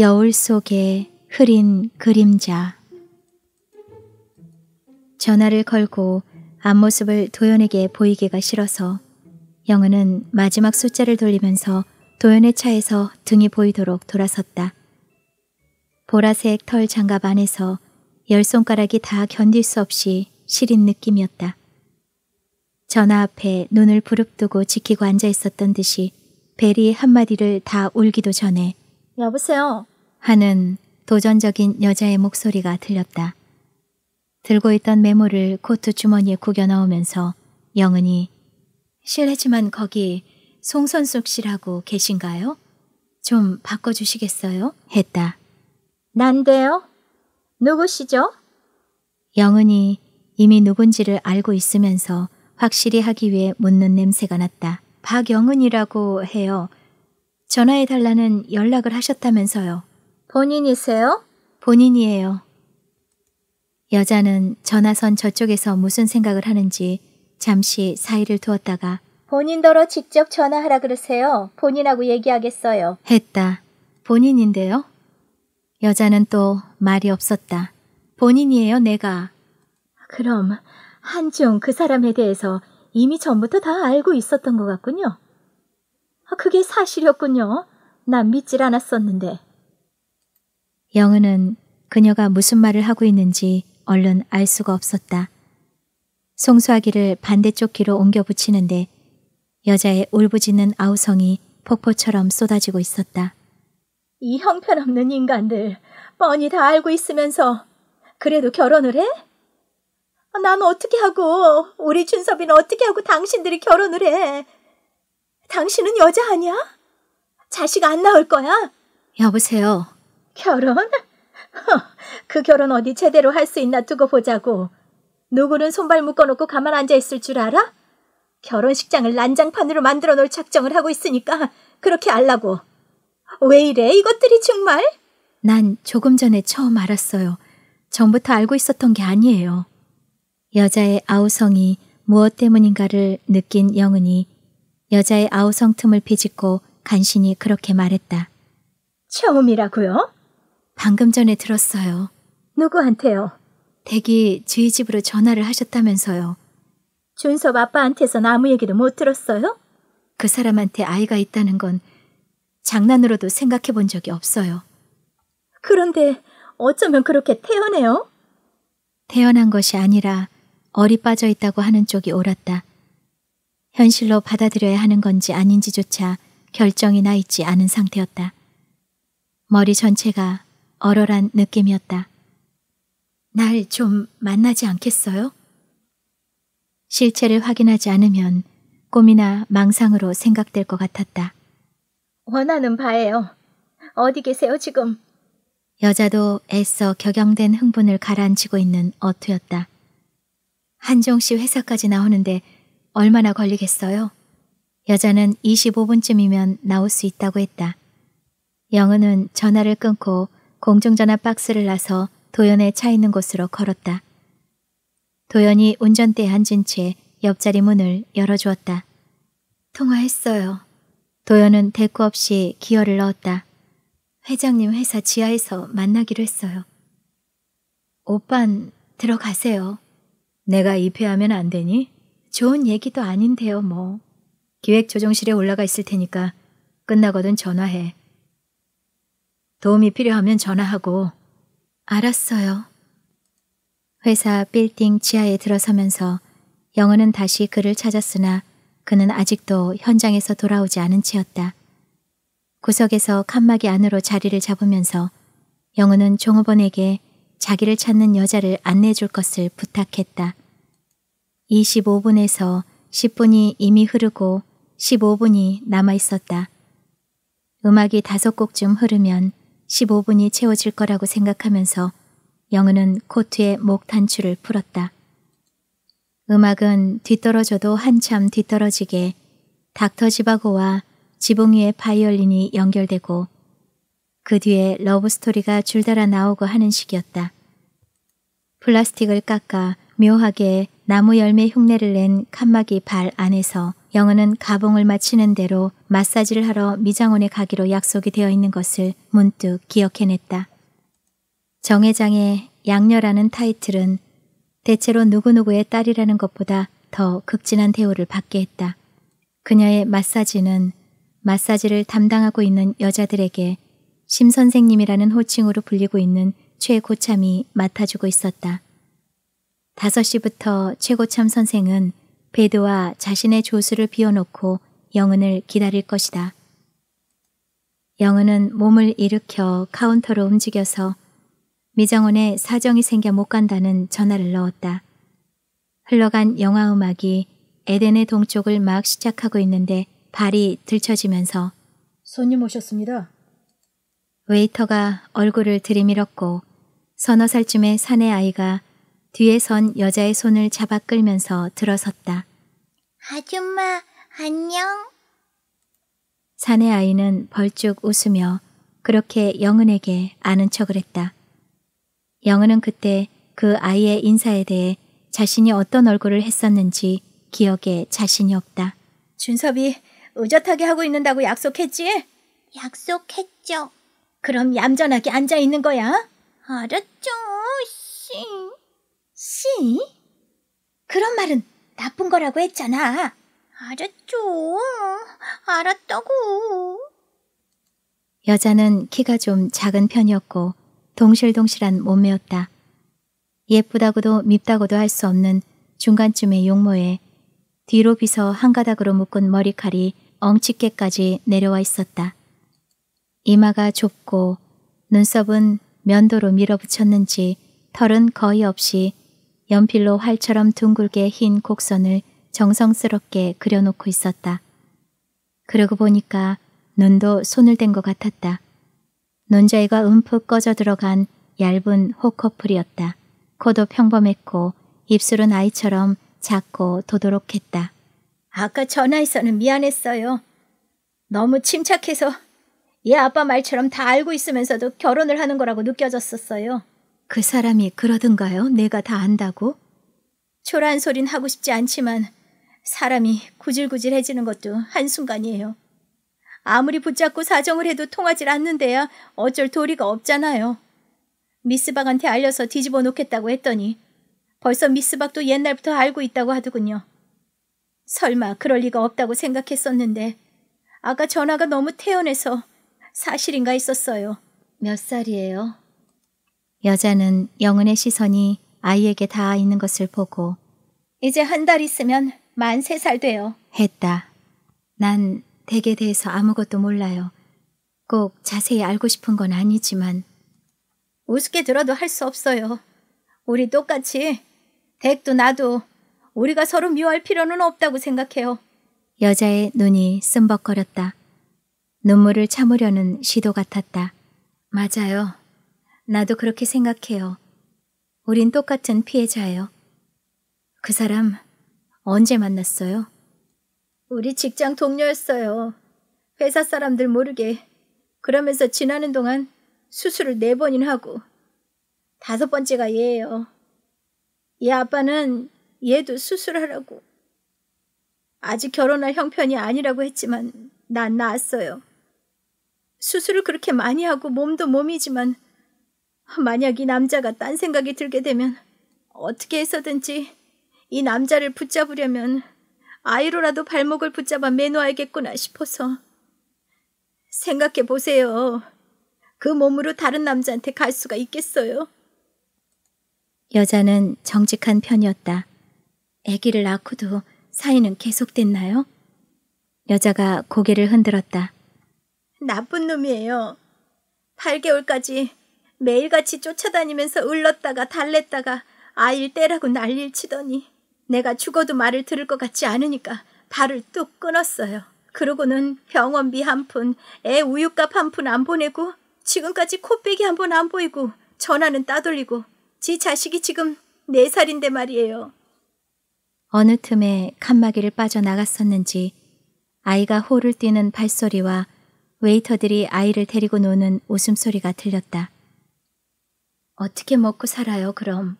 여울 속에 흐린 그림자. 전화를 걸고 앞모습을 도연에게 보이기가 싫어서 영은은 마지막 숫자를 돌리면서 도연의 차에서 등이 보이도록 돌아섰다. 보라색 털 장갑 안에서 열 손가락이 다 견딜 수 없이 시린 느낌이었다. 전화 앞에 눈을 부릅뜨고 지키고 앉아 있었던 듯이 벨이 한마디를 다 울기도 전에 여보세요. 하는 도전적인 여자의 목소리가 들렸다. 들고 있던 메모를 코트 주머니에 구겨 넣으면서 영은이 실례지만 거기 송선숙 씨라고 계신가요? 좀 바꿔주시겠어요? 했다. 난데요? 누구시죠? 영은이 이미 누군지를 알고 있으면서 확실히 하기 위해 묻는 냄새가 났다. 박영은이라고 해요. 전화해달라는 연락을 하셨다면서요. 본인이세요? 본인이에요. 여자는 전화선 저쪽에서 무슨 생각을 하는지 잠시 사이를 두었다가 본인더러 직접 전화하라 그러세요. 본인하고 얘기하겠어요. 했다. 본인인데요? 여자는 또 말이 없었다. 본인이에요, 내가. 그럼 한지용 그 사람에 대해서 이미 전부터 다 알고 있었던 것 같군요. 아, 그게 사실이었군요. 난 믿질 않았었는데. 영은은 그녀가 무슨 말을 하고 있는지 얼른 알 수가 없었다. 송수화기를 반대쪽 귀로 옮겨 붙이는데 여자의 울부짖는 아우성이 폭포처럼 쏟아지고 있었다. 이 형편없는 인간들 뻔히 다 알고 있으면서 그래도 결혼을 해? 난 어떻게 하고 우리 준섭이는 어떻게 하고 당신들이 결혼을 해? 당신은 여자 아니야? 자식 안 낳을 거야? 여보세요. 결혼? 어, 그 결혼 어디 제대로 할 수 있나 두고 보자고. 누구는 손발 묶어놓고 가만 앉아있을 줄 알아? 결혼식장을 난장판으로 만들어 놓을 작정을 하고 있으니까 그렇게 알라고. 왜 이래, 이것들이 정말? 난 조금 전에 처음 알았어요. 전부터 알고 있었던 게 아니에요. 여자의 아우성이 무엇 때문인가를 느낀 영은이 여자의 아우성 틈을 비집고 간신히 그렇게 말했다. 처음이라고요? 방금 전에 들었어요. 누구한테요? 댁이 저희 집으로 전화를 하셨다면서요. 준섭 아빠한테선 아무 얘기도 못 들었어요? 그 사람한테 아이가 있다는 건 장난으로도 생각해 본 적이 없어요. 그런데 어쩌면 그렇게 태어네요? 태어난 것이 아니라 어리 빠져 있다고 하는 쪽이 옳았다. 현실로 받아들여야 하는 건지 아닌지조차 결정이 나 있지 않은 상태였다. 머리 전체가 얼얼한 느낌이었다. 날 좀 만나지 않겠어요? 실체를 확인하지 않으면 꿈이나 망상으로 생각될 것 같았다. 원하는 바예요. 어디 계세요, 지금? 여자도 애써 격양된 흥분을 가라앉히고 있는 어투였다. 한종 씨 회사까지 나오는데 얼마나 걸리겠어요? 여자는 25분쯤이면 나올 수 있다고 했다. 영은은 전화를 끊고 공중전화 박스를 나서 도연의 차 있는 곳으로 걸었다. 도연이 운전대에 앉은 채 옆자리 문을 열어주었다. 통화했어요. 도연은 대꾸 없이 기어를 넣었다. 회장님 회사 지하에서 만나기로 했어요. 오빤 들어가세요. 내가 입회하면 안 되니? 좋은 얘기도 아닌데요 뭐. 기획조정실에 올라가 있을 테니까 끝나거든 전화해. 도움이 필요하면 전화하고. 알았어요. 회사 빌딩 지하에 들어서면서 영은은 다시 그를 찾았으나 그는 아직도 현장에서 돌아오지 않은 채였다. 구석에서 칸막이 안으로 자리를 잡으면서 영은은 종업원에게 자기를 찾는 여자를 안내해 줄 것을 부탁했다. 25분에서 10분이 이미 흐르고 15분이 남아 있었다. 음악이 다섯 곡쯤 흐르면 15분이 채워질 거라고 생각하면서 영은은 코트의 목 단추를 풀었다. 음악은 뒤떨어져도 한참 뒤떨어지게 닥터 지바고와 지붕 위의 바이올린이 연결되고 그 뒤에 러브스토리가 줄다라 나오고 하는 식이었다. 플라스틱을 깎아 묘하게 나무 열매 흉내를 낸 칸막이 발 안에서 영은은 가봉을 마치는 대로 마사지를 하러 미장원에 가기로 약속이 되어 있는 것을 문득 기억해냈다. 정 회장의 양녀라는 타이틀은 대체로 누구누구의 딸이라는 것보다 더 극진한 대우를 받게 했다. 그녀의 마사지는 마사지를 담당하고 있는 여자들에게 심 선생님이라는 호칭으로 불리고 있는 최고참이 맡아주고 있었다. 5시부터 최고참 선생은 베드와 자신의 조수를 비워놓고 영은을 기다릴 것이다. 영은은 몸을 일으켜 카운터로 움직여서 미정원에 사정이 생겨 못 간다는 전화를 넣었다. 흘러간 영화 음악이 에덴의 동쪽을 막 시작하고 있는데 발이 들쳐지면서 손님 오셨습니다. 웨이터가 얼굴을 들이밀었고 서너 살쯤의 사내 아이가 뒤에 선 여자의 손을 잡아 끌면서 들어섰다. 아줌마, 안녕. 사내 아이는 벌쭉 웃으며 그렇게 영은에게 아는 척을 했다. 영은은 그때 그 아이의 인사에 대해 자신이 어떤 얼굴을 했었는지 기억에 자신이 없다. 준섭이 의젓하게 하고 있는다고 약속했지? 약속했죠. 그럼 얌전하게 앉아 있는 거야? 알았죠, 씨. 씨? 그런 말은 나쁜 거라고 했잖아. 알았죠. 알았다고. 여자는 키가 좀 작은 편이었고 동실동실한 몸매였다. 예쁘다고도 밉다고도 할 수 없는 중간쯤의 용모에 뒤로 비서 한 가닥으로 묶은 머리칼이 엉치깨까지 내려와 있었다. 이마가 좁고 눈썹은 면도로 밀어붙였는지 털은 거의 없이 연필로 활처럼 둥글게 흰 곡선을 정성스럽게 그려놓고 있었다. 그러고 보니까 눈도 손을 댄 것 같았다. 눈자위가 움푹 꺼져 들어간 얇은 호커풀이었다. 코도 평범했고 입술은 아이처럼 작고 도도록했다. 아까 전화해서는 미안했어요. 너무 침착해서 얘 아빠 말처럼 다 알고 있으면서도 결혼을 하는 거라고 느껴졌었어요. 그 사람이 그러든가요? 내가 다 안다고? 초라한 소린 하고 싶지 않지만 사람이 구질구질해지는 것도 한순간이에요. 아무리 붙잡고 사정을 해도 통하질 않는데야 어쩔 도리가 없잖아요. 미스박한테 알려서 뒤집어 놓겠다고 했더니 벌써 미스박도 옛날부터 알고 있다고 하더군요. 설마 그럴 리가 없다고 생각했었는데 아까 전화가 너무 태연해서 사실인가 했었어요. 몇 살이에요? 여자는 영은의 시선이 아이에게 닿아 있는 것을 보고 이제 한 달 있으면 만 세 살 돼요. 했다. 난 댁에 대해서 아무것도 몰라요. 꼭 자세히 알고 싶은 건 아니지만 우습게 들어도 할 수 없어요. 우리 똑같이 댁도 나도 우리가 서로 미워할 필요는 없다고 생각해요. 여자의 눈이 쓴벅거렸다 눈물을 참으려는 시도 같았다. 맞아요. 나도 그렇게 생각해요. 우린 똑같은 피해자예요. 그 사람 언제 만났어요? 우리 직장 동료였어요. 회사 사람들 모르게. 그러면서 지나는 동안 수술을 네 번이나 하고 다섯 번째가 얘예요. 얘 아빠는 얘도 수술하라고. 아직 결혼할 형편이 아니라고 했지만 난 낳았어요. 수술을 그렇게 많이 하고 몸도 몸이지만 만약 이 남자가 딴 생각이 들게 되면 어떻게 해서든지 이 남자를 붙잡으려면 아이로라도 발목을 붙잡아 매놓아야겠구나 싶어서. 생각해 보세요. 그 몸으로 다른 남자한테 갈 수가 있겠어요? 여자는 정직한 편이었다. 아기를 낳고도 사이는 계속됐나요? 여자가 고개를 흔들었다. 나쁜 놈이에요. 8개월까지 매일같이 쫓아다니면서 울렀다가 달랬다가 아일 때라고 난리를 치더니 내가 죽어도 말을 들을 것 같지 않으니까 발을 뚝 끊었어요. 그러고는 병원비 한 푼, 애 우유값 한 푼 안 보내고 지금까지 코빼기 한 번 안 보이고 전화는 따돌리고 지 자식이 지금 네 살인데 말이에요. 어느 틈에 칸막이를 빠져나갔었는지 아이가 호를 뛰는 발소리와 웨이터들이 아이를 데리고 노는 웃음소리가 들렸다. 어떻게 먹고 살아요, 그럼?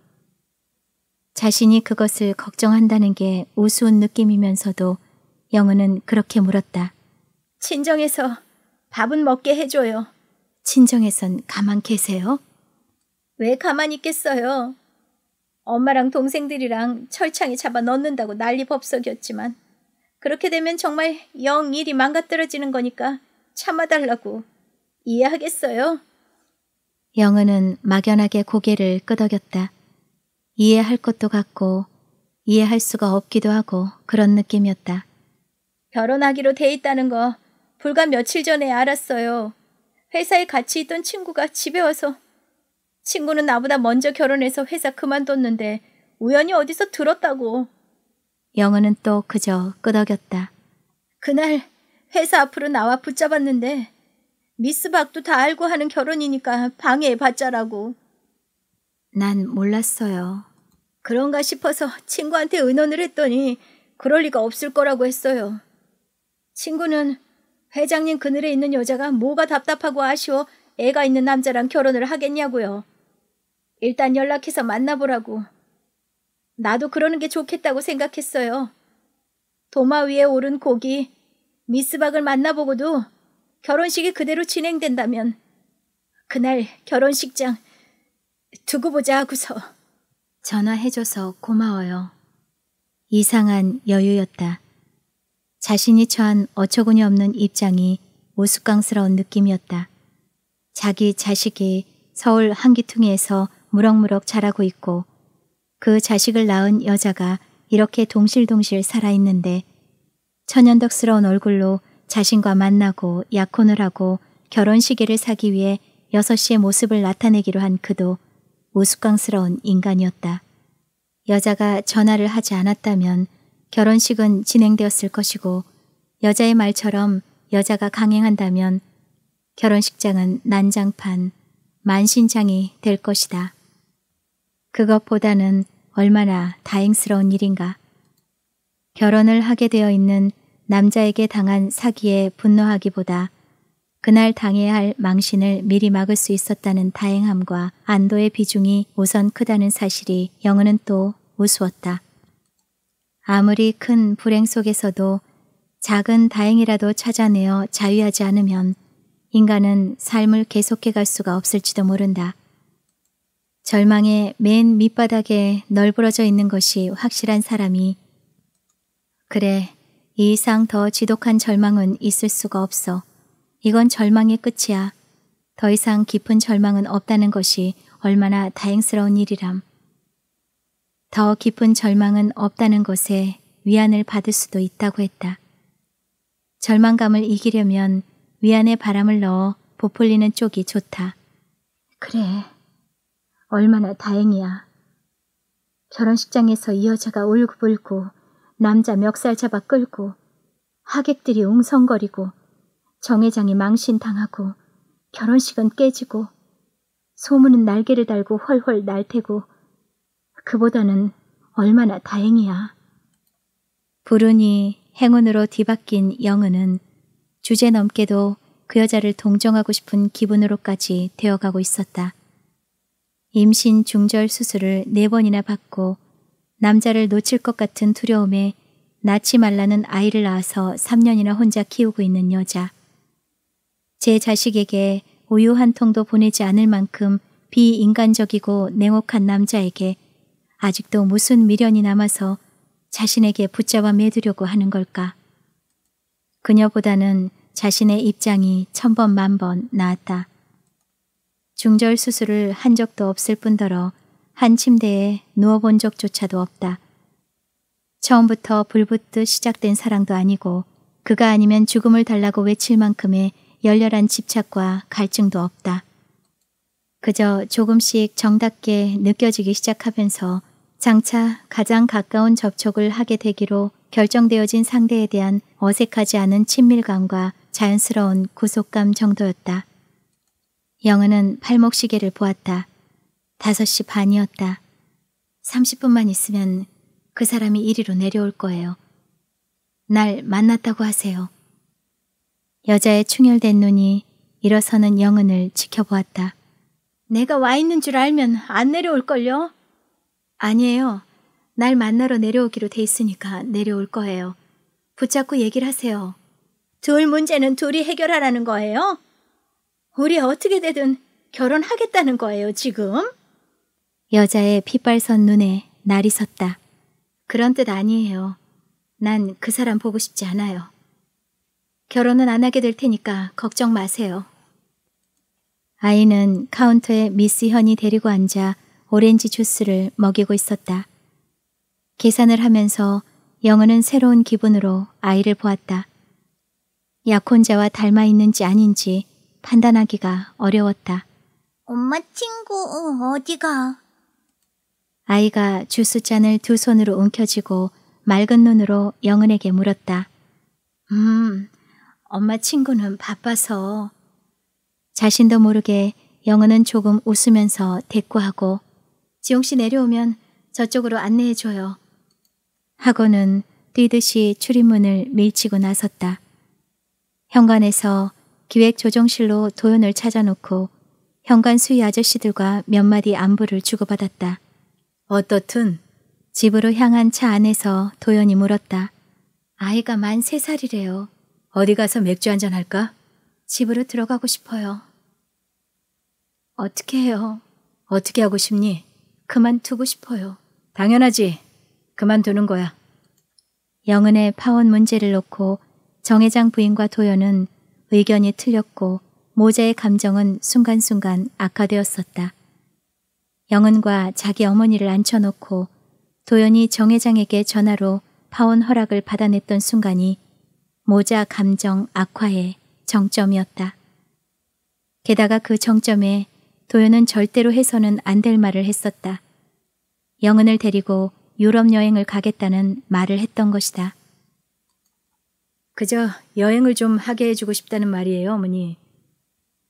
자신이 그것을 걱정한다는 게 우스운 느낌이면서도 영은은 그렇게 물었다. 친정에서 밥은 먹게 해줘요. 친정에선 가만 계세요? 왜 가만히 있겠어요? 엄마랑 동생들이랑 철창에 잡아 넣는다고 난리 법석이었지만 그렇게 되면 정말 영 일이 망가뜨려지는 거니까 참아달라고 이해하겠어요? 영은은 막연하게 고개를 끄덕였다. 이해할 것도 같고 이해할 수가 없기도 하고 그런 느낌이었다. 결혼하기로 돼 있다는 거 불과 며칠 전에 알았어요. 회사에 같이 있던 친구가 집에 와서 친구는 나보다 먼저 결혼해서 회사 그만뒀는데 우연히 어디서 들었다고. 영은은 또 그저 끄덕였다. 그날 회사 앞으로 나와 붙잡았는데 미스 박도 다 알고 하는 결혼이니까 방해해봤자라고난 몰랐어요. 그런가 싶어서 친구한테 의논을 했더니 그럴 리가 없을 거라고 했어요. 친구는 회장님 그늘에 있는 여자가 뭐가 답답하고 아쉬워 애가 있는 남자랑 결혼을 하겠냐고요. 일단 연락해서 만나보라고. 나도 그러는 게 좋겠다고 생각했어요. 도마 위에 오른 고기, 미스박을 만나보고도 결혼식이 그대로 진행된다면 그날 결혼식장 두고 보자 하고서 전화해줘서 고마워요. 이상한 여유였다. 자신이 처한 어처구니 없는 입장이 우스꽝스러운 느낌이었다. 자기 자식이 서울 한기퉁에서 무럭무럭 자라고 있고 그 자식을 낳은 여자가 이렇게 동실동실 살아있는데 천연덕스러운 얼굴로 자신과 만나고 약혼을 하고 결혼 시기를 사기 위해 6시의 모습을 나타내기로 한 그도 우스꽝스러운 인간이었다. 여자가 전화를 하지 않았다면 결혼식은 진행되었을 것이고 여자의 말처럼 여자가 강행한다면 결혼식장은 난장판, 만신장이될 것이다. 그것보다는 얼마나 다행스러운 일인가. 결혼을 하게 되어 있는 남자에게 당한 사기에 분노하기보다 그날 당해야 할 망신을 미리 막을 수 있었다는 다행함과 안도의 비중이 우선 크다는 사실이 영은은 또 우스웠다. 아무리 큰 불행 속에서도 작은 다행이라도 찾아내어 자유하지 않으면 인간은 삶을 계속해 갈 수가 없을지도 모른다. 절망의 맨 밑바닥에 널브러져 있는 것이 확실한 사람이 그래 이 이상 더 지독한 절망은 있을 수가 없어. 이건 절망의 끝이야. 더 이상 깊은 절망은 없다는 것이 얼마나 다행스러운 일이람. 더 깊은 절망은 없다는 것에 위안을 받을 수도 있다고 했다. 절망감을 이기려면 위안에 바람을 넣어 부풀리는 쪽이 좋다. 그래. 얼마나 다행이야. 결혼식장에서 이 여자가 울고불고 남자 멱살 잡아 끌고 하객들이 웅성거리고 정회장이 망신당하고 결혼식은 깨지고 소문은 날개를 달고 훨훨 날테고 그보다는 얼마나 다행이야. 불운이 행운으로 뒤바뀐 영은은 주제 넘게도 그 여자를 동정하고 싶은 기분으로까지 되어가고 있었다. 임신 중절 수술을 네 번이나 받고 남자를 놓칠 것 같은 두려움에 낳지 말라는 아이를 낳아서 3년이나 혼자 키우고 있는 여자. 제 자식에게 우유 한 통도 보내지 않을 만큼 비인간적이고 냉혹한 남자에게 아직도 무슨 미련이 남아서 자신에게 붙잡아 매두려고 하는 걸까? 그녀보다는 자신의 입장이 천 번 만 번 나았다. 중절 수술을 한 적도 없을 뿐더러 한 침대에 누워본 적조차도 없다. 처음부터 불붙듯 시작된 사랑도 아니고 그가 아니면 죽음을 달라고 외칠 만큼의 열렬한 집착과 갈증도 없다. 그저 조금씩 정답게 느껴지기 시작하면서 장차 가장 가까운 접촉을 하게 되기로 결정되어진 상대에 대한 어색하지 않은 친밀감과 자연스러운 구속감 정도였다. 영은은 팔목시계를 보았다. 5시 반이었다. 30분만 있으면 그 사람이 이리로 내려올 거예요. 날 만났다고 하세요. 여자의 충혈된 눈이 일어서는 영은을 지켜보았다. 내가 와 있는 줄 알면 안 내려올걸요? 아니에요. 날 만나러 내려오기로 돼 있으니까 내려올 거예요. 붙잡고 얘기를 하세요. 둘 문제는 둘이 해결하라는 거예요? 우리 어떻게 되든 결혼하겠다는 거예요, 지금? 여자의 핏발선 눈에 날이 섰다. 그런 뜻 아니에요. 난 그 사람 보고 싶지 않아요. 결혼은 안 하게 될 테니까 걱정 마세요. 아이는 카운터에 미스 현이 데리고 앉아 오렌지 주스를 먹이고 있었다. 계산을 하면서 영은은 새로운 기분으로 아이를 보았다. 약혼자와 닮아 있는지 아닌지 판단하기가 어려웠다. 엄마 친구 어, 어디가? 아이가 주스잔을 두 손으로 움켜쥐고 맑은 눈으로 영은에게 물었다. 음, 엄마 친구는 바빠서. 자신도 모르게 영은은 조금 웃으면서 대꾸하고 지용 씨 내려오면 저쪽으로 안내해줘요. 하고는 뛰듯이 출입문을 밀치고 나섰다. 현관에서 기획조정실로 도연을 찾아놓고 현관 수위 아저씨들과 몇 마디 안부를 주고받았다. 어떻든 집으로 향한 차 안에서 도연이 물었다. 아이가 만 세살이래요 어디 가서 맥주 한 잔 할까? 집으로 들어가고 싶어요. 어떻게 해요? 어떻게 하고 싶니? 그만두고 싶어요. 당연하지. 그만두는 거야. 영은의 파혼 문제를 놓고 정회장 부인과 도연은 의견이 틀렸고 모자의 감정은 순간순간 악화되었었다. 영은과 자기 어머니를 앉혀놓고 도연이 정회장에게 전화로 파혼 허락을 받아냈던 순간이 모자 감정 악화의 정점이었다. 게다가 그 정점에 도연은 절대로 해서는 안 될 말을 했었다. 영은을 데리고 유럽 여행을 가겠다는 말을 했던 것이다. 그저 여행을 좀 하게 해주고 싶다는 말이에요, 어머니.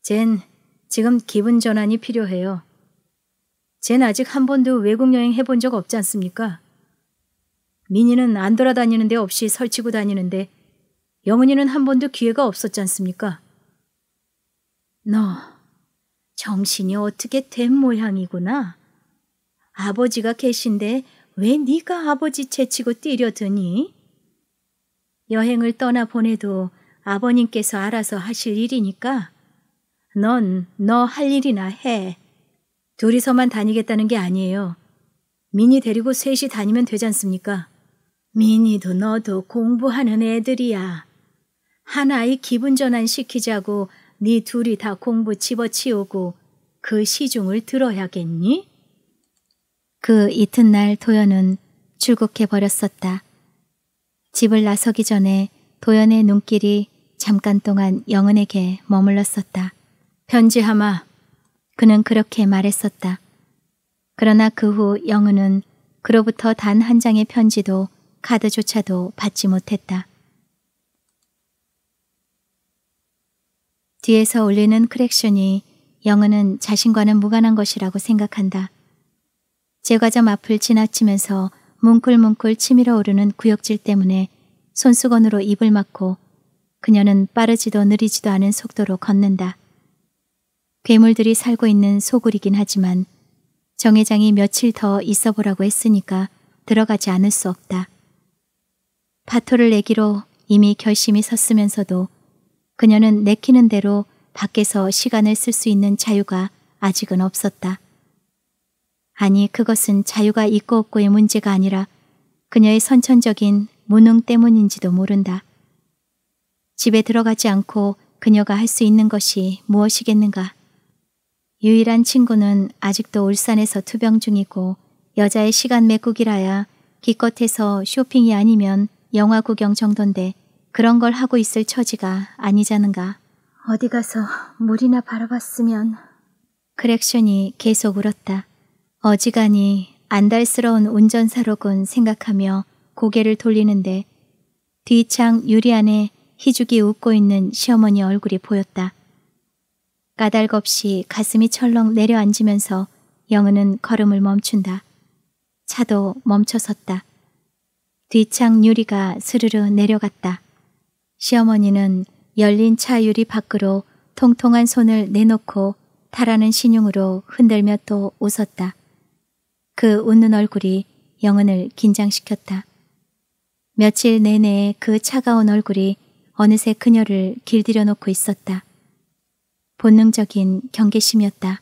젠 지금 기분 전환이 필요해요. 쟨 아직 한 번도 외국 여행 해본 적 없지 않습니까? 민희는 안 돌아다니는 데 없이 설치고 다니는데 영은이는 한 번도 기회가 없었지 않습니까? 너 정신이 어떻게 된 모양이구나. 아버지가 계신데 왜 네가 아버지 채치고 뛰려드니? 여행을 떠나보내도 아버님께서 알아서 하실 일이니까 넌 너 할 일이나 해. 둘이서만 다니겠다는 게 아니에요. 민이 데리고 셋이 다니면 되지 않습니까? 민이도 너도 공부하는 애들이야. 하나의 기분 전환 시키자고 네 둘이 다 공부 집어치우고 그 시중을 들어야겠니? 그 이튿날 도연은 출국해 버렸었다. 집을 나서기 전에 도연의 눈길이 잠깐 동안 영은에게 머물렀었다. 편지하마. 그는 그렇게 말했었다. 그러나 그 후영은은 그로부터 단 한 장의 편지도 카드조차도 받지 못했다. 뒤에서 울리는 크랙션이 영은은 자신과는 무관한 것이라고 생각한다. 제과점 앞을 지나치면서 뭉클뭉클 치밀어 오르는 구역질 때문에 손수건으로 입을 막고 그녀는 빠르지도 느리지도 않은 속도로 걷는다. 괴물들이 살고 있는 소굴이긴 하지만 정회장이 며칠 더 있어보라고 했으니까 들어가지 않을 수 없다. 파토를 내기로 이미 결심이 섰으면서도 그녀는 내키는 대로 밖에서 시간을 쓸 수 있는 자유가 아직은 없었다. 아니 그것은 자유가 있고 없고의 문제가 아니라 그녀의 선천적인 무능 때문인지도 모른다. 집에 들어가지 않고 그녀가 할 수 있는 것이 무엇이겠는가? 유일한 친구는 아직도 울산에서 투병 중이고 여자의 시간 메꾸기라야 기껏해서 쇼핑이 아니면 영화 구경 정도인데 그런 걸 하고 있을 처지가 아니자는가 어디 가서 물이나 바라봤으면. 크렉션이 계속 울었다. 어지간히 안달스러운 운전사로군 생각하며 고개를 돌리는데 뒤창 유리 안에 희죽이 웃고 있는 시어머니 얼굴이 보였다. 까닭 없이 가슴이 철렁 내려앉으면서 영은은 걸음을 멈춘다. 차도 멈춰섰다. 뒤창 유리가 스르르 내려갔다. 시어머니는 열린 차 유리 밖으로 통통한 손을 내놓고 타라는 신용으로 흔들며 또 웃었다. 그 웃는 얼굴이 영은을 긴장시켰다. 며칠 내내 그 차가운 얼굴이 어느새 그녀를 길들여 놓고 있었다. 본능적인 경계심이었다.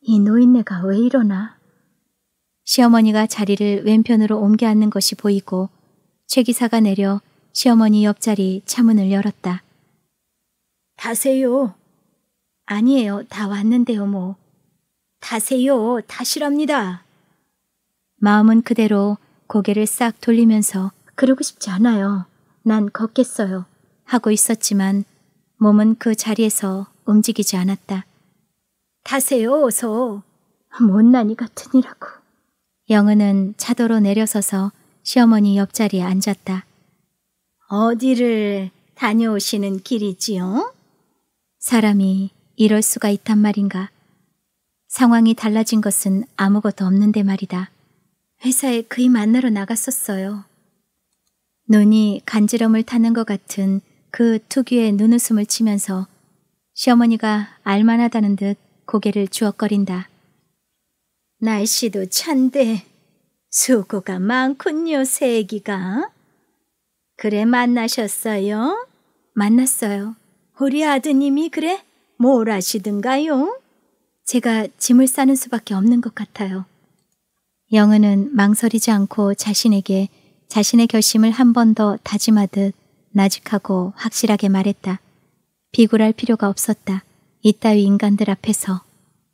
이 노인네가 왜 이러나? 시어머니가 자리를 왼편으로 옮겨 앉는 것이 보이고 최 기사가 내려 시어머니 옆자리 차문을 열었다. 다세요. 아니에요. 다 왔는데요, 뭐. 다세요. 다시랍니다. 마음은 그대로 고개를 싹 돌리면서 그러고 싶지 않아요. 난 걷겠어요. 하고 있었지만 몸은 그 자리에서 움직이지 않았다. 타세요, 어서. 못난이 같으니라고. 영은은 차도로 내려서서 시어머니 옆자리에 앉았다. 어디를 다녀오시는 길이지요? 사람이 이럴 수가 있단 말인가. 상황이 달라진 것은 아무것도 없는데 말이다. 회사에 그이 만나러 나갔었어요. 눈이 간지럼을 타는 것 같은 그 특유의 눈웃음을 치면서 시어머니가 알만하다는 듯 고개를 주억거린다. 날씨도 찬데 수고가 많군요, 새기가. 그래 만나셨어요? 만났어요. 우리 아드님이 그래 뭘 하시든가요? 제가 짐을 싸는 수밖에 없는 것 같아요. 영은은 망설이지 않고 자신에게 자신의 결심을 한 번 더 다짐하듯 나직하고 확실하게 말했다. 비굴할 필요가 없었다. 이따위 인간들 앞에서.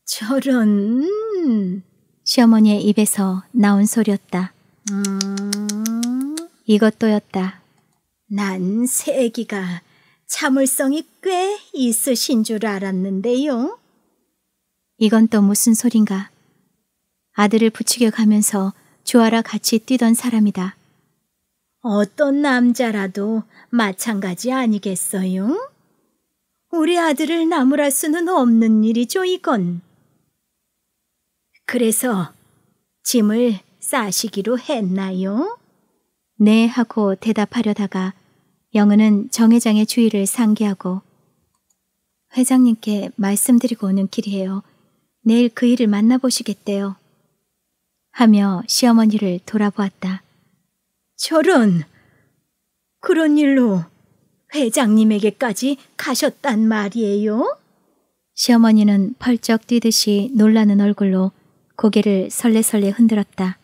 저런... 시어머니의 입에서 나온 소리였다. 음... 이것도였다. 난 세기가 참을성이 꽤 있으신 줄 알았는데요. 이건 또 무슨 소린가. 아들을 부추겨 가면서 주아라 같이 뛰던 사람이다. 어떤 남자라도 마찬가지 아니겠어요? 우리 아들을 나무랄 수는 없는 일이죠, 이건. 그래서 짐을 싸시기로 했나요? 네 하고 대답하려다가 영은은 정회장의 주의를 상기하고 회장님께 말씀드리고 오는 길이에요. 내일 그 일을 만나보시겠대요. 하며 시어머니를 돌아보았다. 저런! 그런 일로 회장님에게까지 가셨단 말이에요? 시어머니는 펄쩍 뛰듯이 놀라는 얼굴로 고개를 설레설레 흔들었다.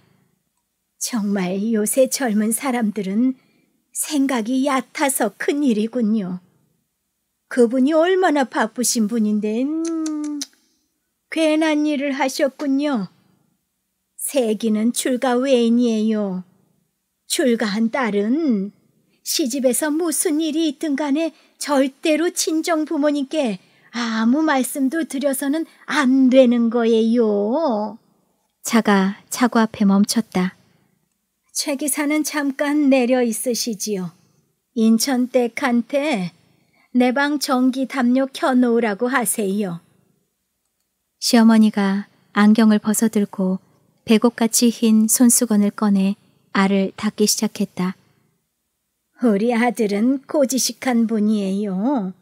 정말 요새 젊은 사람들은 생각이 얕아서 큰일이군요. 그분이 얼마나 바쁘신 분인데 음, 괜한 일을 하셨군요. 세기는 출가 외인이에요. 출가한 딸은 시집에서 무슨 일이 있든 간에 절대로 친정 부모님께 아무 말씀도 드려서는 안 되는 거예요. 차가 차고 앞에 멈췄다. 최 기사는 잠깐 내려 있으시지요. 인천댁한테 내 방 전기 담요 켜놓으라고 하세요. 시어머니가 안경을 벗어들고 배고같이흰 손수건을 꺼내 알을 닦기 시작했다. 우리 아들은 고지식한 분이에요.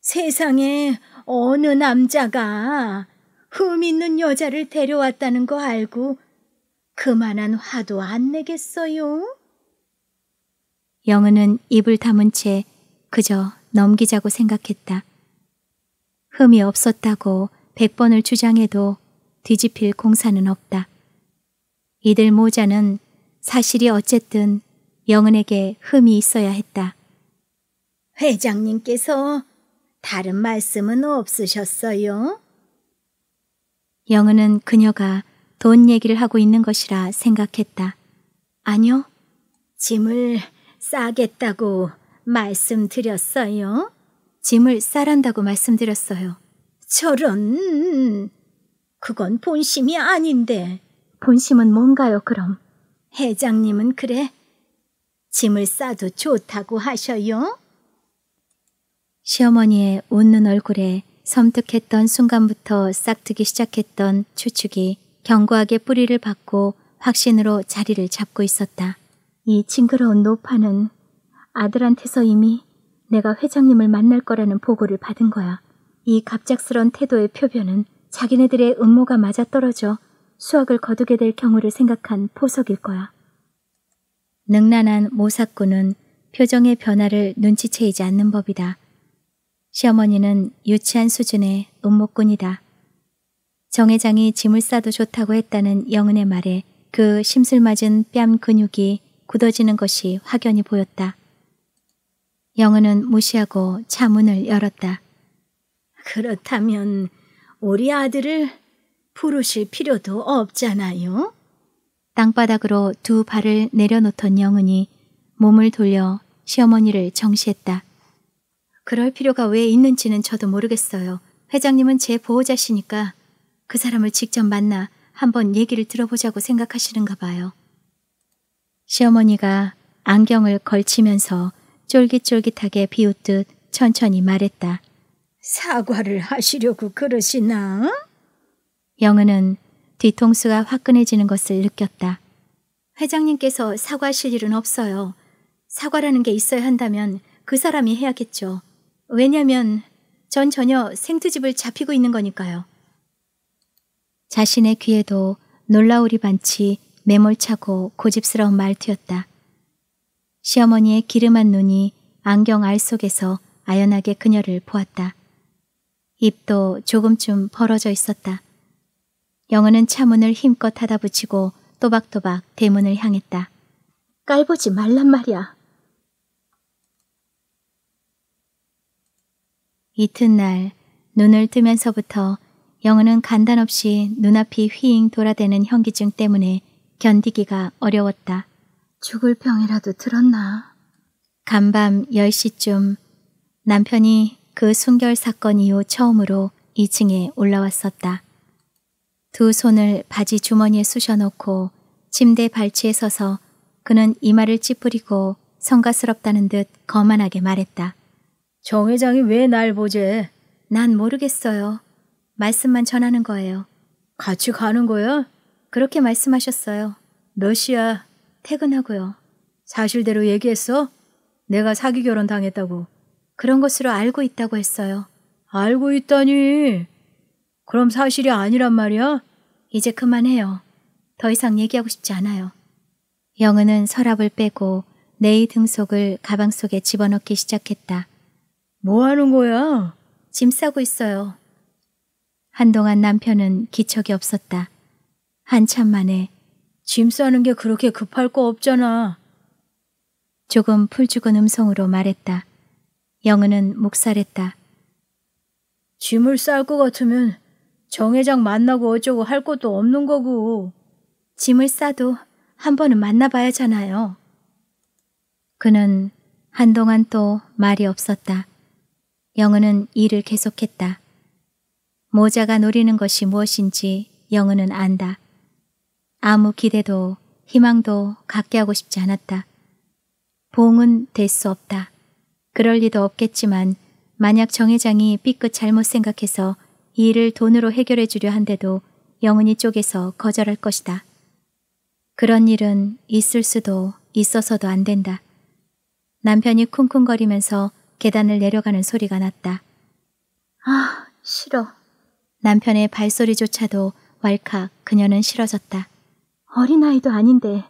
세상에 어느 남자가 흠 있는 여자를 데려왔다는 거 알고 그만한 화도 안 내겠어요? 영은은 입을 다문 채 그저 넘기자고 생각했다. 흠이 없었다고 백번을 주장해도 뒤집힐 공사는 없다. 이들 모자는 사실이 어쨌든 영은에게 흠이 있어야 했다. 회장님께서 다른 말씀은 없으셨어요? 영은은 그녀가 돈 얘기를 하고 있는 것이라 생각했다. 아니요. 짐을 싸겠다고 말씀드렸어요? 짐을 싸란다고 말씀드렸어요. 저런... 그건 본심이 아닌데. 본심은 뭔가요, 그럼? 회장님은 그래. 짐을 싸도 좋다고 하셔요? 시어머니의 웃는 얼굴에 섬뜩했던 순간부터 싹트기 시작했던 추측이 견고하게 뿌리를 받고 확신으로 자리를 잡고 있었다. 이 징그러운 노파는 아들한테서 이미 내가 회장님을 만날 거라는 보고를 받은 거야. 이 갑작스런 태도의 표변은 자기네들의 음모가 맞아떨어져 수확을 거두게 될 경우를 생각한 포석일 거야. 능란한 모사꾼은 표정의 변화를 눈치채이지 않는 법이다. 시어머니는 유치한 수준의 음모꾼이다. 정 회장이 짐을 싸도 좋다고 했다는 영은의 말에 그 심술맞은 뺨 근육이 굳어지는 것이 확연히 보였다. 영은은 무시하고 차 문을 열었다. 그렇다면 우리 아들을 부르실 필요도 없잖아요? 땅바닥으로 두 발을 내려놓던 영은이 몸을 돌려 시어머니를 정시했다. 그럴 필요가 왜 있는지는 저도 모르겠어요. 회장님은 제 보호자시니까 그 사람을 직접 만나 한번 얘기를 들어보자고 생각하시는가 봐요. 시어머니가 안경을 걸치면서 쫄깃쫄깃하게 비웃듯 천천히 말했다. 사과를 하시려고 그러시나? 영은은 뒤통수가 화끈해지는 것을 느꼈다. 회장님께서 사과하실 일은 없어요. 사과라는 게 있어야 한다면 그 사람이 해야겠죠. 왜냐면 전 전혀 생트집을 잡히고 있는 거니까요. 자신의 귀에도 놀라우리 반치 매몰차고 고집스러운 말투였다. 시어머니의 기름한 눈이 안경 알 속에서 아연하게 그녀를 보았다. 입도 조금쯤 벌어져 있었다. 영호는 차문을 힘껏 닫아붙이고 또박또박 대문을 향했다. 깔보지 말란 말이야. 이튿날 눈을 뜨면서부터 영호는 간단없이 눈앞이 휘잉 돌아대는 현기증 때문에 견디기가 어려웠다. 죽을 병이라도 들었나? 간밤 10시쯤 남편이 그 순결 사건 이후 처음으로 2층에 올라왔었다. 두 손을 바지 주머니에 쑤셔놓고 침대 발치에 서서 그는 이마를 찌푸리고 성가스럽다는 듯 거만하게 말했다. 정 회장이 왜 날 보재? 난 모르겠어요. 말씀만 전하는 거예요. 같이 가는 거야? 그렇게 말씀하셨어요. 몇 시야? 퇴근하고요. 사실대로 얘기했어? 내가 사기 결혼 당했다고. 그런 것으로 알고 있다고 했어요. 알고 있다니. 그럼 사실이 아니란 말이야? 이제 그만해요. 더 이상 얘기하고 싶지 않아요. 영은은 서랍을 빼고 네이 등속을 가방 속에 집어넣기 시작했다. 뭐 하는 거야? 짐 싸고 있어요. 한동안 남편은 기척이 없었다. 한참 만에 짐 싸는 게 그렇게 급할 거 없잖아. 조금 풀죽은 음성으로 말했다. 영은은 묵살했다. 짐을 쌀 것 같으면 정회장 만나고 어쩌고 할 것도 없는 거고. 짐을 싸도 한 번은 만나봐야잖아요. 그는 한동안 또 말이 없었다. 영은은 일을 계속했다. 모자가 노리는 것이 무엇인지 영은은 안다. 아무 기대도 희망도 갖게 하고 싶지 않았다. 봉은 될 수 없다. 그럴 리도 없겠지만 만약 정 회장이 삐끗 잘못 생각해서 이 일을 돈으로 해결해 주려 한데도 영은이 쪽에서 거절할 것이다. 그런 일은 있을 수도 있어서도 안 된다. 남편이 쿵쿵거리면서 계단을 내려가는 소리가 났다. 아, 싫어. 남편의 발소리조차도 왈칵 그녀는 싫어졌다. 어린아이도 아닌데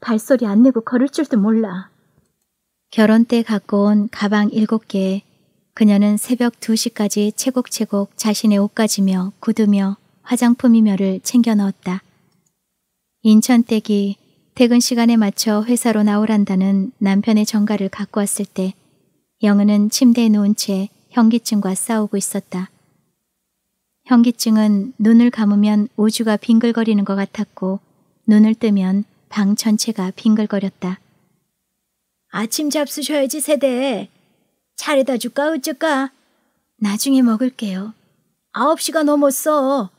발소리 안 내고 걸을 줄도 몰라. 결혼 때 갖고 온 가방 일곱 개에 그녀는 새벽 2시까지 채곡채곡 자신의 옷가지며 구두며 화장품이며를 챙겨 넣었다. 인천댁이 퇴근 시간에 맞춰 회사로 나오란다는 남편의 정가를 갖고 왔을 때 영은은 침대에 누운 채 현기증과 싸우고 있었다. 현기증은 눈을 감으면 우주가 빙글거리는 것 같았고 눈을 뜨면 방 전체가 빙글거렸다. 아침 잡수셔야지 세대. 차에다 줄까 어쩔까? 나중에 먹을게요. 아홉 시가 넘었어.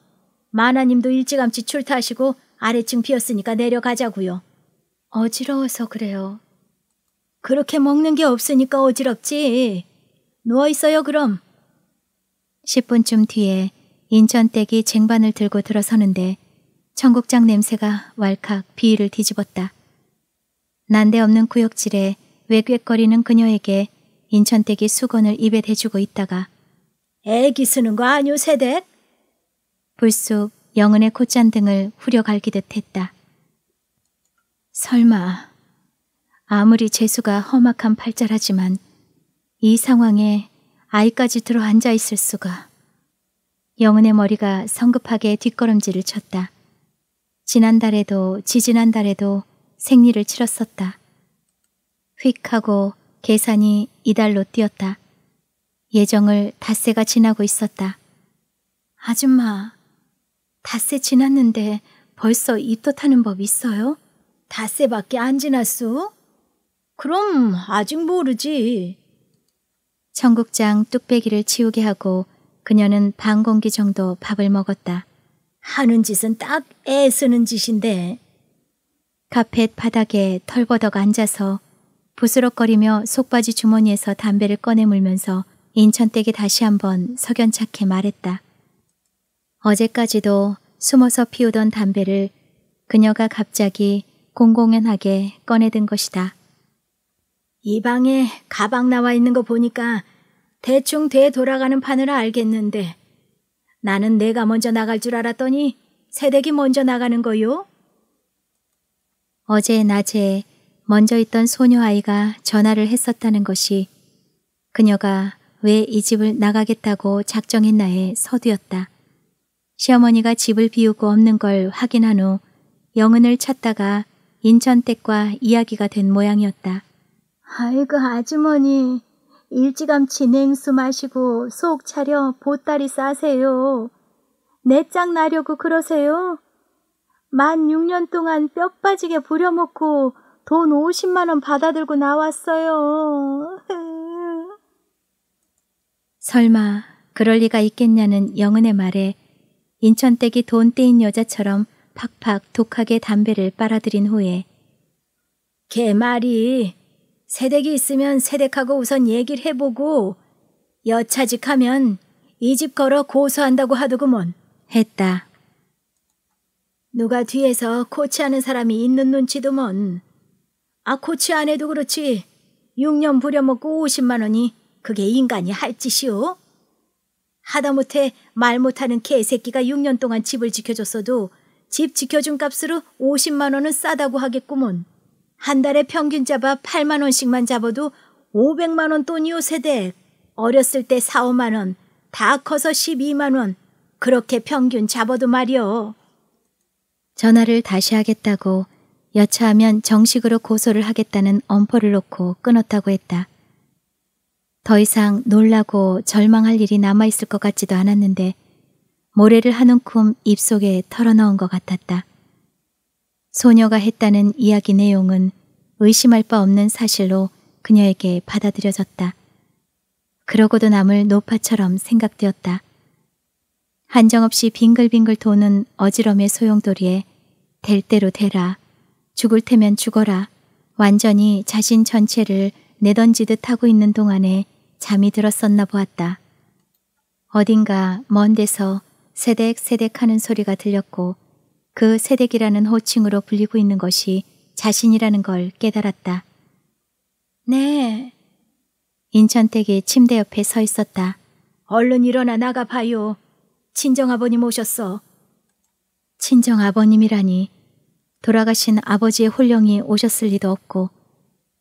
마나님도 일찌감치 출타하시고 아래층 비었으니까 내려가자고요. 어지러워서 그래요. 그렇게 먹는 게 없으니까 어지럽지. 누워있어요 그럼. 10분쯤 뒤에 인천댁이 쟁반을 들고 들어서는데 청국장 냄새가 왈칵 비위를 뒤집었다. 난데없는 구역질에 외꽩거리는 그녀에게 인천댁이 수건을 입에 대주고 있다가 애기 쓰는 거 아니오 세댁? 불쑥 영은의 콧잔등을 후려갈기듯 했다. 설마 아무리 재수가 험악한 팔자라지만 이 상황에 아이까지 들어 앉아 있을 수가. 영은의 머리가 성급하게 뒷걸음질을 쳤다. 지난달에도 지지난달에도 생리를 치렀었다. 휙 하고 계산이 이달로 뛰었다. 예정을 닷새가 지나고 있었다. 아줌마, 닷새 지났는데 벌써 입도 하는법 있어요? 닷새밖에 안 지났소? 그럼 아직 모르지. 청국장 뚝배기를 치우게 하고 그녀는 반 공기 정도 밥을 먹었다. 하는 짓은 딱 애쓰는 짓인데. 카펫 바닥에 털버덕 앉아서 부스럭거리며 속바지 주머니에서 담배를 꺼내 물면서 인천댁에 다시 한번 석연찮게 말했다. 어제까지도 숨어서 피우던 담배를 그녀가 갑자기 공공연하게 꺼내든 것이다. 이 방에 가방 나와 있는 거 보니까 대충 되 돌아가는 판을 알겠는데 나는 내가 먼저 나갈 줄 알았더니 새댁이 먼저 나가는 거요? 어제 낮에 먼저 있던 소녀아이가 전화를 했었다는 것이 그녀가 왜 이 집을 나가겠다고 작정했나에 서두였다. 시어머니가 집을 비우고 없는 걸 확인한 후 영은을 찾다가 인천댁과 이야기가 된 모양이었다. 아이고 아주머니 일찌감치 냉수 마시고 속 차려 보따리 싸세요. 내 짝 나려고 그러세요? 만 6년 동안 뼈 빠지게 부려먹고 돈 50만원 받아들고 나왔어요. 설마 그럴 리가 있겠냐는 영은의 말에 인천댁이 돈떼인 여자처럼 팍팍 독하게 담배를 빨아들인 후에 개 말이 세댁이 있으면 세댁하고 우선 얘기를 해보고 여차직하면 이 집 걸어 고소한다고 하더구먼 했다. 누가 뒤에서 코치하는 사람이 있는 눈치도먼 아 코치 안 해도 그렇지. 6년 부려먹고 50만 원이 그게 인간이 할 짓이오? 하다못해 말 못하는 개새끼가 6년 동안 집을 지켜줬어도 집 지켜준 값으로 50만 원은 싸다고 하겠구먼. 한 달에 평균 잡아 8만 원씩만 잡아도 500만 원 돈이요 세대. 어렸을 때 4, 5만 원, 다 커서 12만 원. 그렇게 평균 잡아도 말이오 전화를 다시 하겠다고 여차하면 정식으로 고소를 하겠다는 엄포를 놓고 끊었다고 했다. 더 이상 놀라고 절망할 일이 남아있을 것 같지도 않았는데 모래를 한 움큼 입속에 털어넣은 것 같았다. 소녀가 했다는 이야기 내용은 의심할 바 없는 사실로 그녀에게 받아들여졌다. 그러고도 남을 노파처럼 생각되었다. 한정없이 빙글빙글 도는 어지럼의 소용돌이에 될 대로 되라 죽을 테면 죽어라. 완전히 자신 전체를 내던지듯 하고 있는 동안에 잠이 들었었나 보았다. 어딘가 먼 데서 세댁세댁 하는 소리가 들렸고 그 세댁이라는 호칭으로 불리고 있는 것이 자신이라는 걸 깨달았다. 네. 인천댁이 침대 옆에 서 있었다. 얼른 일어나 나가봐요. 친정아버님 오셨어. 친정아버님이라니 돌아가신 아버지의 혼령이 오셨을 리도 없고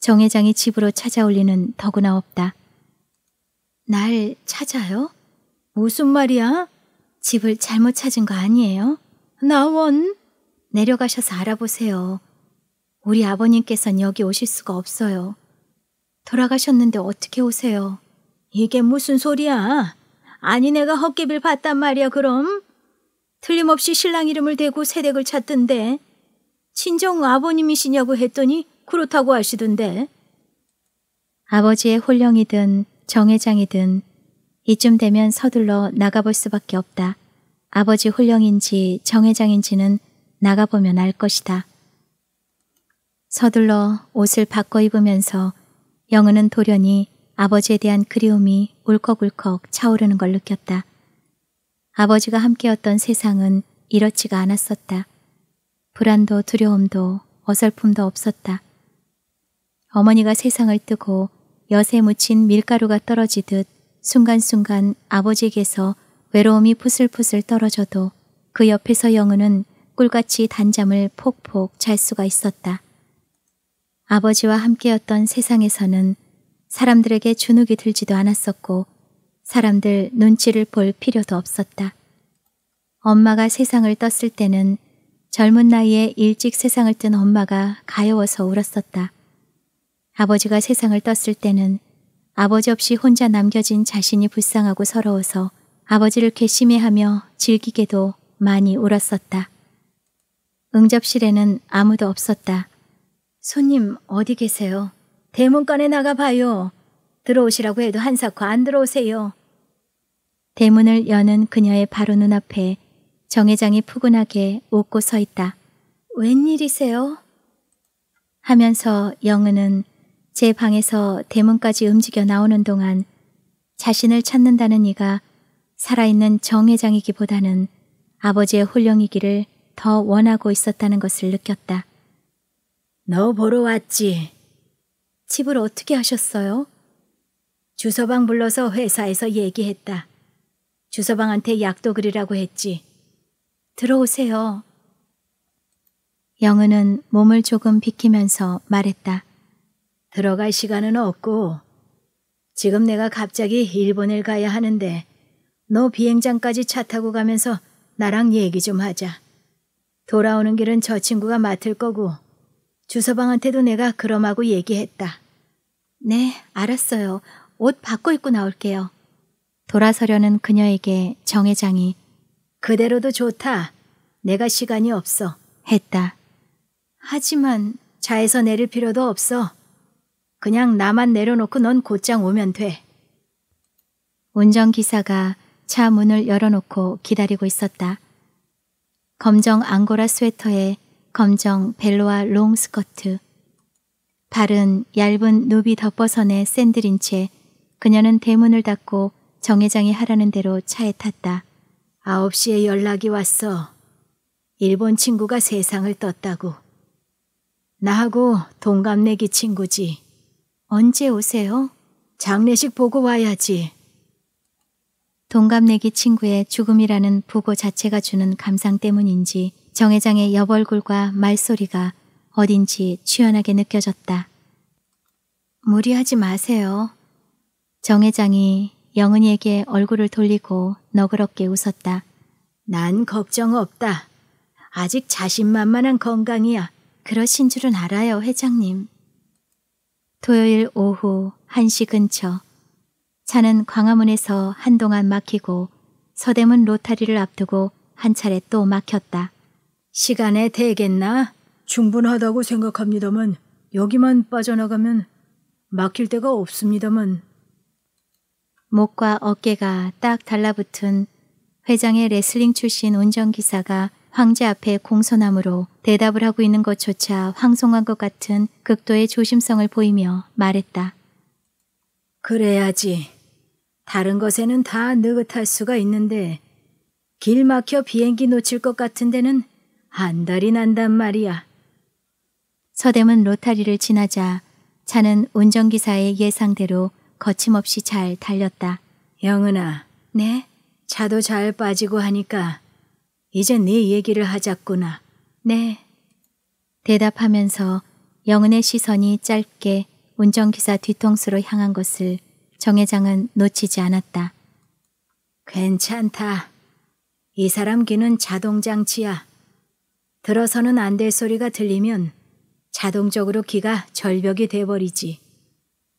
정 회장이 집으로 찾아올 리는 더구나 없다. 날 찾아요? 무슨 말이야? 집을 잘못 찾은 거 아니에요? 나원! 내려가셔서 알아보세요. 우리 아버님께선 여기 오실 수가 없어요. 돌아가셨는데 어떻게 오세요? 이게 무슨 소리야? 아니 내가 헛개비를 봤단 말이야 그럼? 틀림없이 신랑 이름을 대고 새댁을 찾던데 친정 아버님이시냐고 했더니 그렇다고 하시던데. 아버지의 홀령이든 정회장이든 이쯤 되면 서둘러 나가볼 수밖에 없다. 아버지 홀령인지 정회장인지는 나가보면 알 것이다. 서둘러 옷을 바꿔 입으면서 영은은 돌연히 아버지에 대한 그리움이 울컥울컥 차오르는 걸 느꼈다. 아버지가 함께였던 세상은 이렇지가 않았었다. 불안도 두려움도 어설픔도 없었다. 어머니가 세상을 뜨고 엿에 묻힌 밀가루가 떨어지듯 순간순간 아버지에게서 외로움이 푸슬푸슬 떨어져도 그 옆에서 영우는 꿀같이 단잠을 폭폭 잘 수가 있었다. 아버지와 함께였던 세상에서는 사람들에게 주눅이 들지도 않았었고 사람들 눈치를 볼 필요도 없었다. 엄마가 세상을 떴을 때는 젊은 나이에 일찍 세상을 뜬 엄마가 가여워서 울었었다. 아버지가 세상을 떴을 때는 아버지 없이 혼자 남겨진 자신이 불쌍하고 서러워서 아버지를 괘씸해하며 즐기게도 많이 울었었다. 응접실에는 아무도 없었다. 손님 어디 계세요? 대문간에 나가봐요. 들어오시라고 해도 한사코 안 들어오세요. 대문을 여는 그녀의 바로 눈앞에 정회장이 푸근하게 웃고 서 있다. 웬일이세요? 하면서 영은은 제 방에서 대문까지 움직여 나오는 동안 자신을 찾는다는 이가 살아있는 정회장이기보다는 아버지의 홀령이기를 더 원하고 있었다는 것을 느꼈다. 너 보러 왔지? 집을 어떻게 하셨어요? 주서방 불러서 회사에서 얘기했다. 주서방한테 약도 그리라고 했지. 들어오세요. 영은은 몸을 조금 비키면서 말했다. 들어갈 시간은 없고 지금 내가 갑자기 일본을 가야 하는데 너 비행장까지 차 타고 가면서 나랑 얘기 좀 하자. 돌아오는 길은 저 친구가 맡을 거고 주서방한테도 내가 그럼하고 얘기했다. 네, 알았어요. 옷 바꿔 입고 나올게요. 돌아서려는 그녀에게 정회장이 그대로도 좋다. 내가 시간이 없어. 했다. 하지만 자에서 내릴 필요도 없어. 그냥 나만 내려놓고 넌 곧장 오면 돼. 운전기사가 차 문을 열어놓고 기다리고 있었다. 검정 앙고라 스웨터에 검정 벨로아 롱 스커트. 발은 얇은 누비 덮어선에 샌들인 채 그녀는 대문을 닫고 정회장이 하라는 대로 차에 탔다. 9 시에 연락이 왔어. 일본 친구가 세상을 떴다고. 나하고 동갑내기 친구지. 언제 오세요? 장례식 보고 와야지. 동갑내기 친구의 죽음이라는 부고 자체가 주는 감상 때문인지 정회장의 여벌굴과 말소리가 어딘지 취연하게 느껴졌다. 무리하지 마세요. 정회장이 영은이에게 얼굴을 돌리고 너그럽게 웃었다. 난 걱정 없다. 아직 자신만만한 건강이야. 그러신 줄은 알아요, 회장님. 토요일 오후 1시 근처. 차는 광화문에서 한동안 막히고 서대문 로타리를 앞두고 한 차례 또 막혔다. 시간에 되겠나? 충분하다고 생각합니다만 여기만 빠져나가면 막힐 데가 없습니다만 목과 어깨가 딱 달라붙은 회장의 레슬링 출신 운전기사가 황제 앞에 공손함으로 대답을 하고 있는 것조차 황송한 것 같은 극도의 조심성을 보이며 말했다. 그래야지. 다른 것에는 다 느긋할 수가 있는데 길 막혀 비행기 놓칠 것 같은 데는 한달이 난단 말이야. 서대문 로타리를 지나자 차는 운전기사의 예상대로 거침없이 잘 달렸다. 영은아. 네? 차도 잘 빠지고 하니까 이제 네 얘기를 하자꾸나. 네. 대답하면서 영은의 시선이 짧게 운전기사 뒤통수로 향한 것을 정 회장은 놓치지 않았다. 괜찮다. 이 사람 귀는 자동장치야. 들어서는 안 될 소리가 들리면 자동적으로 귀가 절벽이 돼버리지.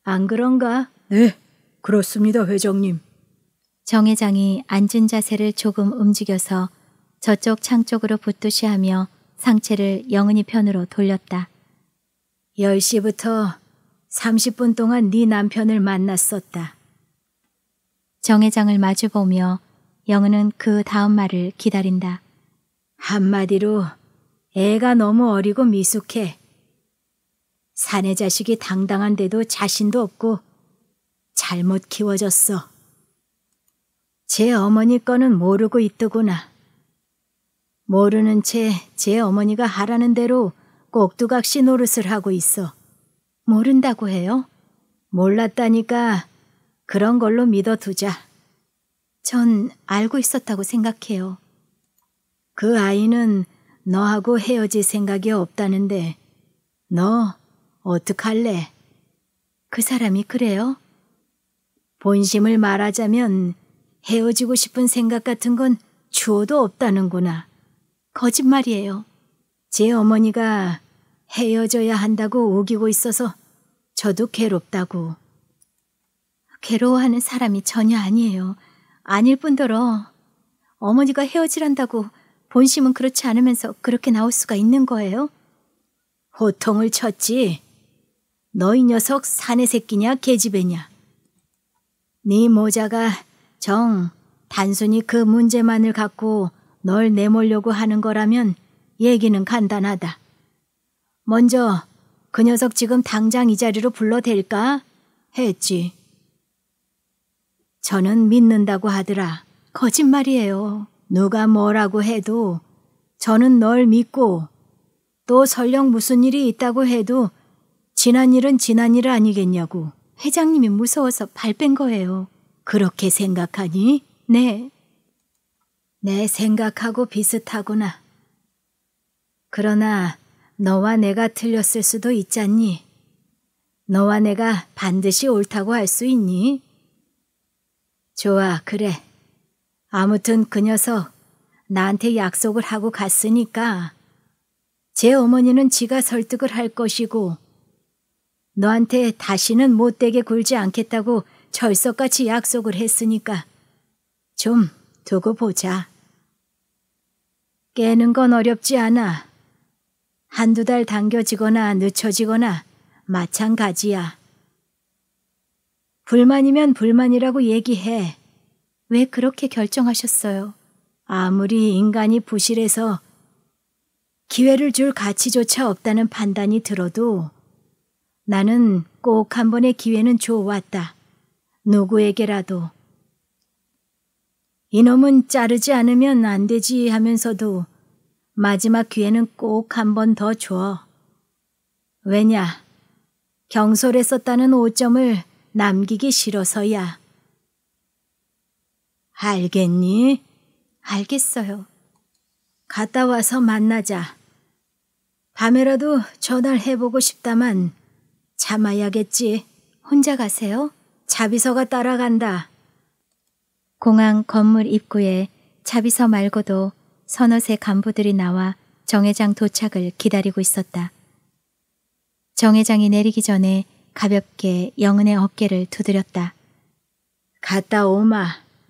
안 그런가? 네, 그렇습니다, 회장님. 정 회장이 앉은 자세를 조금 움직여서 저쪽 창 쪽으로 붙듯이 하며 상체를 영은이 편으로 돌렸다. 10시부터 30분 동안 네 남편을 만났었다. 정 회장을 마주보며 영은은 그 다음 말을 기다린다. 한마디로 애가 너무 어리고 미숙해. 사내 자식이 당당한데도 자신도 없고 잘못 키워졌어. 제 어머니 거는 모르고 있더구나. 모르는 채 제 어머니가 하라는 대로 꼭두각시 노릇을 하고 있어. 모른다고 해요? 몰랐다니까 그런 걸로 믿어두자. 전 알고 있었다고 생각해요. 그 아이는 너하고 헤어질 생각이 없다는데 너 어떡할래? 그 사람이 그래요? 본심을 말하자면 헤어지고 싶은 생각 같은 건 주어도 없다는구나. 거짓말이에요. 제 어머니가 헤어져야 한다고 우기고 있어서 저도 괴롭다고. 괴로워하는 사람이 전혀 아니에요. 아닐 뿐더러 어머니가 헤어지란다고 본심은 그렇지 않으면서 그렇게 나올 수가 있는 거예요? 호통을 쳤지. 너희 녀석 사내 새끼냐 개집애냐. 네 모자가 정 단순히 그 문제만을 갖고 널 내몰려고 하는 거라면 얘기는 간단하다. 먼저 그 녀석 지금 당장 이 자리로 불러댈까? 했지. 저는 믿는다고 하더라. 거짓말이에요. 누가 뭐라고 해도 저는 널 믿고 또 설령 무슨 일이 있다고 해도 지난 일은 지난 일 아니겠냐고. 회장님이 무서워서 발 뺀 거예요. 그렇게 생각하니? 네. 내 생각하고 비슷하구나. 그러나 너와 내가 틀렸을 수도 있잖니. 너와 내가 반드시 옳다고 할 수 있니? 좋아, 그래. 아무튼 그 녀석 나한테 약속을 하고 갔으니까 제 어머니는 지가 설득을 할 것이고 너한테 다시는 못되게 굴지 않겠다고 절석같이 약속을 했으니까 좀 두고 보자. 깨는 건 어렵지 않아. 한두 달 당겨지거나 늦춰지거나 마찬가지야. 불만이면 불만이라고 얘기해. 왜 그렇게 결정하셨어요? 아무리 인간이 부실해서 기회를 줄 가치조차 없다는 판단이 들어도 나는 꼭 한 번의 기회는 줘왔다. 누구에게라도. 이놈은 자르지 않으면 안 되지 하면서도 마지막 기회는 꼭 한 번 더 줘. 왜냐? 경솔했었다는 오점을 남기기 싫어서야. 알겠니? 알겠어요. 갔다 와서 만나자. 밤에라도 전화를 해보고 싶다만 참아야겠지. 혼자 가세요. 자비서가 따라간다. 공항 건물 입구에 자비서 말고도 서너세 간부들이 나와 정회장 도착을 기다리고 있었다. 정회장이 내리기 전에 가볍게 영은의 어깨를 두드렸다. 갔다 오마.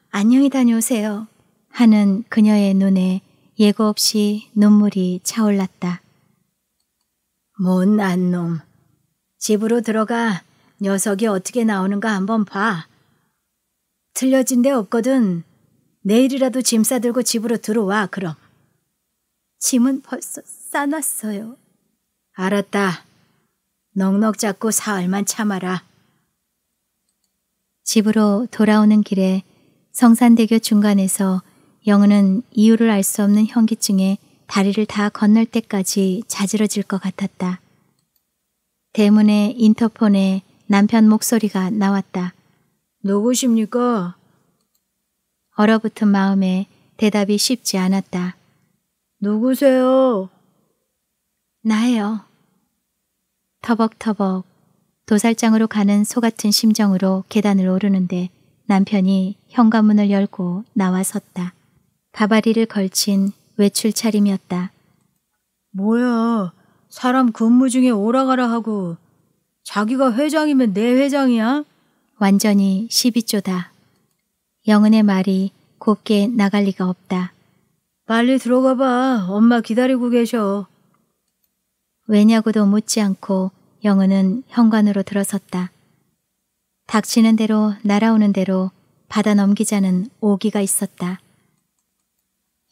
안녕히 다녀오세요. 하는 그녀의 눈에 예고 없이 눈물이 차올랐다. 못난 놈. 집으로 들어가 녀석이 어떻게 나오는가 한번 봐. 틀려진 데 없거든. 내일이라도 짐 싸들고 집으로 들어와, 그럼. 짐은 벌써 싸놨어요. 알았다. 넉넉 잡고 사흘만 참아라. 집으로 돌아오는 길에 성산대교 중간에서 영은은 이유를 알 수 없는 현기증에 다리를 다 건널 때까지 자지러질 것 같았다. 대문의 인터폰에 남편 목소리가 나왔다. 누구십니까? 얼어붙은 마음에 대답이 쉽지 않았다. 누구세요? 나예요. 터벅터벅 도살장으로 가는 소 같은 심정으로 계단을 오르는데 남편이 현관문을 열고 나와 섰다. 가바리를 걸친 외출 차림이었다. 뭐야, 사람 근무 중에 오라가라 하고 자기가 회장이면 내 회장이야? 완전히 시비쪼다. 영은의 말이 곱게 나갈 리가 없다. 빨리 들어가 봐. 엄마 기다리고 계셔. 왜냐고도 묻지 않고 영은은 현관으로 들어섰다. 닥치는 대로 날아오는 대로 받아 넘기자는 오기가 있었다.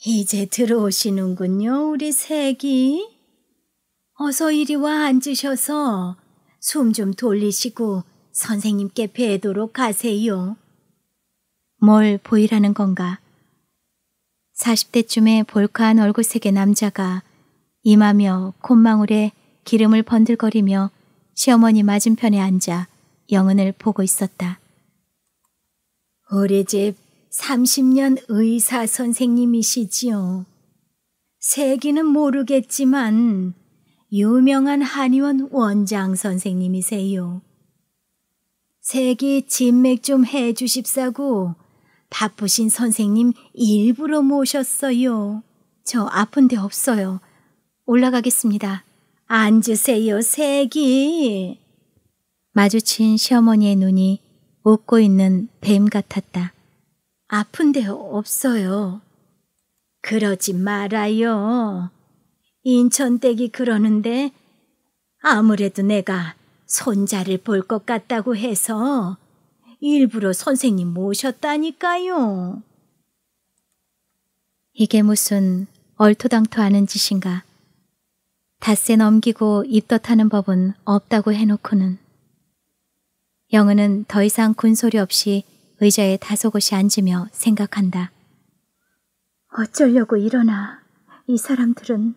이제 들어오시는군요, 우리 새이 어서 이리 와 앉으셔서 숨 좀 돌리시고 선생님께 뵈도록 하세요. 뭘 보이라는 건가? 40대쯤에 볼카한 얼굴색의 남자가 임하며 콧망울에 기름을 번들거리며 시어머니 맞은편에 앉아 영은을 보고 있었다. 우리 집 30년 의사 선생님이시지요. 세기는 모르겠지만 유명한 한의원 원장 선생님이세요. 세기 진맥 좀 해주십사고 바쁘신 선생님 일부러 모셨어요. 저 아픈데 없어요. 올라가겠습니다. 앉으세요, 세기. 마주친 시어머니의 눈이 웃고 있는 뱀 같았다. 아픈데 없어요. 그러지 말아요. 인천댁이 그러는데 아무래도 내가 손자를 볼 것 같다고 해서 일부러 선생님 모셨다니까요. 이게 무슨 얼토당토하는 짓인가. 닷새 넘기고 입덧하는 법은 없다고 해놓고는. 영은은 더 이상 군소리 없이 의자에 다소곳이 앉으며 생각한다. 어쩌려고 일어나. 이 사람들은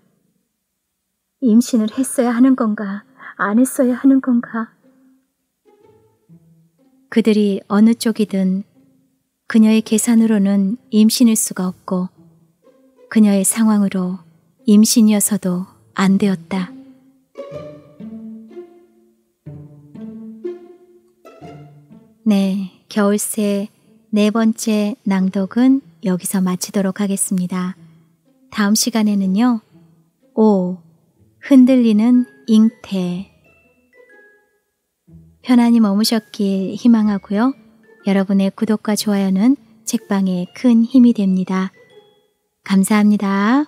임신을 했어야 하는 건가, 안 했어야 하는 건가. 그들이 어느 쪽이든 그녀의 계산으로는 임신일 수가 없고 그녀의 상황으로 임신이어서도 안 되었다. 네, 겨울새 네 번째 낭독은 여기서 마치도록 하겠습니다. 다음 시간에는요, 오, 흔들리는 잉태. 편안히 머무셨길 희망하고요. 여러분의 구독과 좋아요는 책방에 큰 힘이 됩니다. 감사합니다.